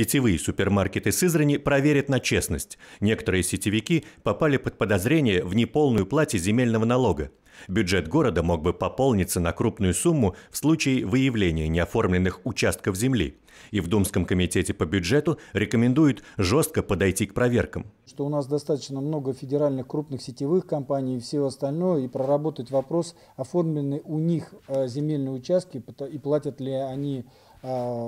Сетевые супермаркеты Сызрани проверят на честность. Некоторые сетевики попали под подозрение в неполную плате земельного налога – Бюджет города мог бы пополниться на крупную сумму в случае выявления неоформленных участков земли. И в Думском комитете по бюджету рекомендуют жестко подойти к проверкам. Что у нас достаточно много федеральных крупных сетевых компаний и всего остального, и проработать вопрос, оформлены у них э, земельные участки и платят ли они э,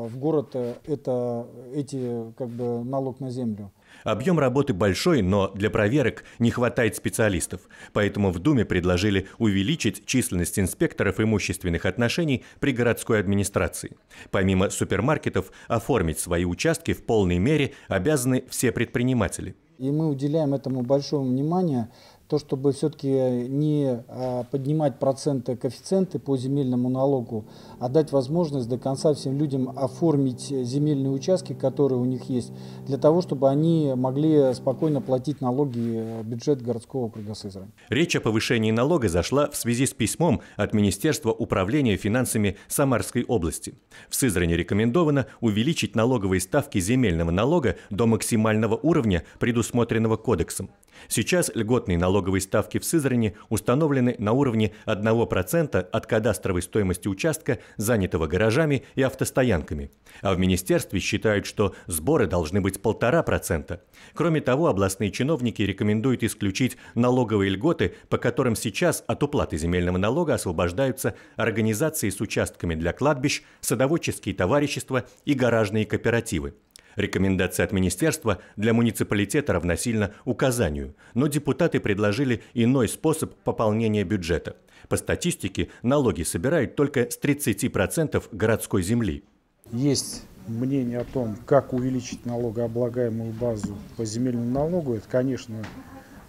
в город э, это, эти как бы, налог на землю. Объем работы большой, но для проверок не хватает специалистов, поэтому в Думе предложили увеличить численность инспекторов имущественных отношений при городской администрации. Помимо супермаркетов, оформить свои участки в полной мере обязаны все предприниматели. И мы уделяем этому большое внимание, то, чтобы все-таки не а, поднимать проценты, коэффициенты по земельному налогу, а дать возможность до конца всем людям оформить земельные участки, которые у них есть, для того, чтобы они могли спокойно платить налоги в бюджет городского округа Сызрань. Речь о повышении налога зашла в связи с письмом от Министерства управления финансами Самарской области. В Сызране рекомендовано увеличить налоговые ставки земельного налога до максимального уровня, предусмотренного кодексом. Сейчас льготный налог Налоговые ставки в Сызрани установлены на уровне 1% от кадастровой стоимости участка, занятого гаражами и автостоянками. А в министерстве считают, что сборы должны быть 1,5%. Кроме того, областные чиновники рекомендуют исключить налоговые льготы, по которым сейчас от уплаты земельного налога освобождаются организации с участками для кладбищ, садоводческие товарищества и гаражные кооперативы. Рекомендация от министерства для муниципалитета равносильно указанию, но депутаты предложили иной способ пополнения бюджета. По статистике, налоги собирают только с 30% городской земли. Есть мнение о том, как увеличить налогооблагаемую базу по земельному налогу. Это, конечно,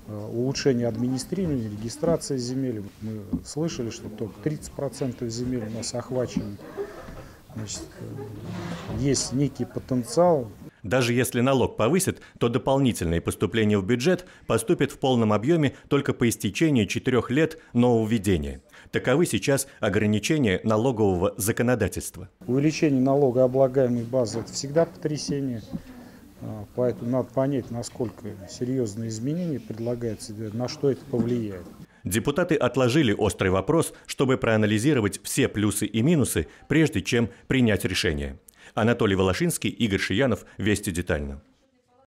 э, улучшение администрирования, регистрация земель. Мы слышали, что только 30% земель у нас охвачены. Значит, э, есть некий потенциал. Даже если налог повысит, то дополнительные поступления в бюджет поступят в полном объеме только по истечении четырех лет нового введения. Таковы сейчас ограничения налогового законодательства. Увеличение налогооблагаемой базы – это всегда потрясение. А, поэтому надо понять, насколько серьезные изменения предлагаются, на что это повлияет депутаты отложили острый вопрос, чтобы проанализировать все плюсы и минусы, прежде чем принять решение. Анатолий Волошинский, Игорь Шиянов, Вести детально.